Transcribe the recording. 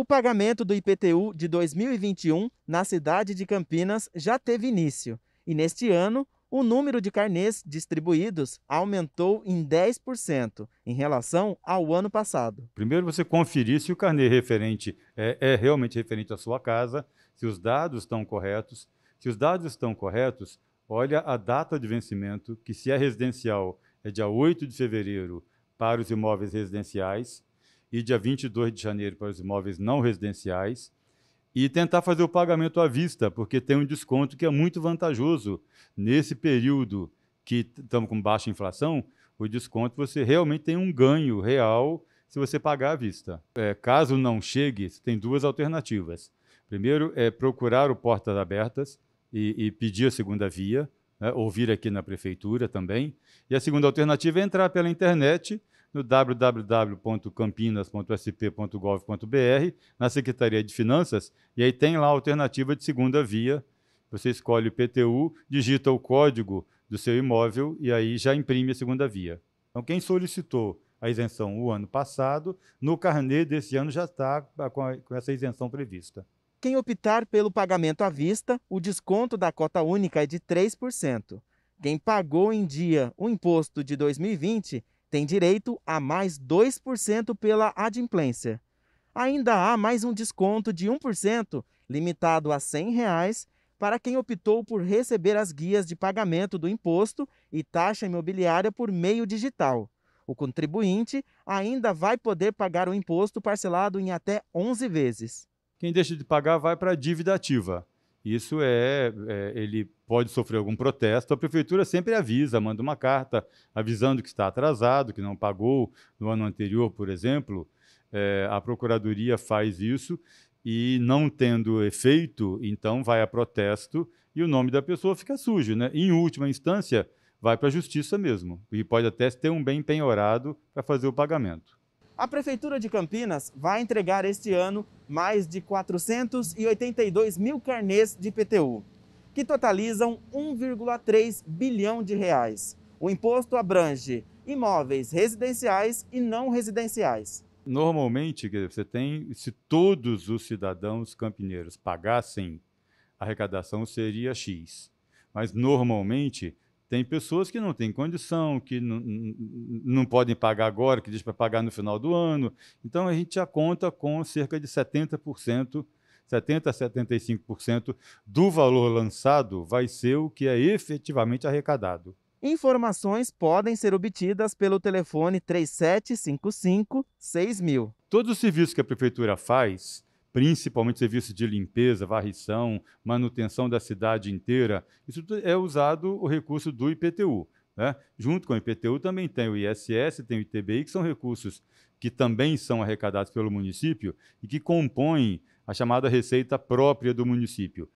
O pagamento do IPTU de 2021 na cidade de Campinas já teve início e, neste ano, o número de carnês distribuídos aumentou em 10% em relação ao ano passado. Primeiro, você conferir se o carnê referente é, é realmente referente à sua casa, se os dados estão corretos. Se os dados estão corretos, olha a data de vencimento, que se é residencial é dia 8 de fevereiro para os imóveis residenciais e dia 22 de janeiro para os imóveis não residenciais e tentar fazer o pagamento à vista, porque tem um desconto que é muito vantajoso nesse período que estamos com baixa inflação, o desconto você realmente tem um ganho real se você pagar à vista. É, caso não chegue, você tem duas alternativas. Primeiro é procurar o Portas Abertas e, e pedir a segunda via, né, ouvir aqui na prefeitura também. E a segunda alternativa é entrar pela internet no www.campinas.sp.gov.br, na Secretaria de Finanças, e aí tem lá a alternativa de segunda via. Você escolhe o PTU, digita o código do seu imóvel e aí já imprime a segunda via. Então, quem solicitou a isenção o ano passado, no carnê desse ano já está com essa isenção prevista. Quem optar pelo pagamento à vista, o desconto da cota única é de 3%. Quem pagou em dia o imposto de 2020 tem direito a mais 2% pela adimplência. Ainda há mais um desconto de 1%, limitado a R$ 100, reais, para quem optou por receber as guias de pagamento do imposto e taxa imobiliária por meio digital. O contribuinte ainda vai poder pagar o imposto parcelado em até 11 vezes. Quem deixa de pagar vai para a dívida ativa. Isso é, é ele pode sofrer algum protesto, a prefeitura sempre avisa, manda uma carta avisando que está atrasado, que não pagou no ano anterior, por exemplo. É, a procuradoria faz isso e não tendo efeito, então vai a protesto e o nome da pessoa fica sujo, né? Em última instância, vai para a justiça mesmo e pode até ter um bem penhorado para fazer o pagamento. A Prefeitura de Campinas vai entregar este ano mais de 482 mil carnês de PTU que totalizam 1,3 bilhão de reais. O imposto abrange imóveis residenciais e não residenciais. Normalmente, você tem, se todos os cidadãos campineiros pagassem, a arrecadação seria X. Mas normalmente tem pessoas que não têm condição, que não, não podem pagar agora, que diz para pagar no final do ano. Então a gente já conta com cerca de 70% 70% a 75% do valor lançado vai ser o que é efetivamente arrecadado. Informações podem ser obtidas pelo telefone 3755-6000. Todos os serviços que a prefeitura faz, principalmente serviços de limpeza, varrição, manutenção da cidade inteira, isso é usado o recurso do IPTU. Né? Junto com o IPTU também tem o ISS, tem o ITBI, que são recursos que também são arrecadados pelo município e que compõem a chamada receita própria do município.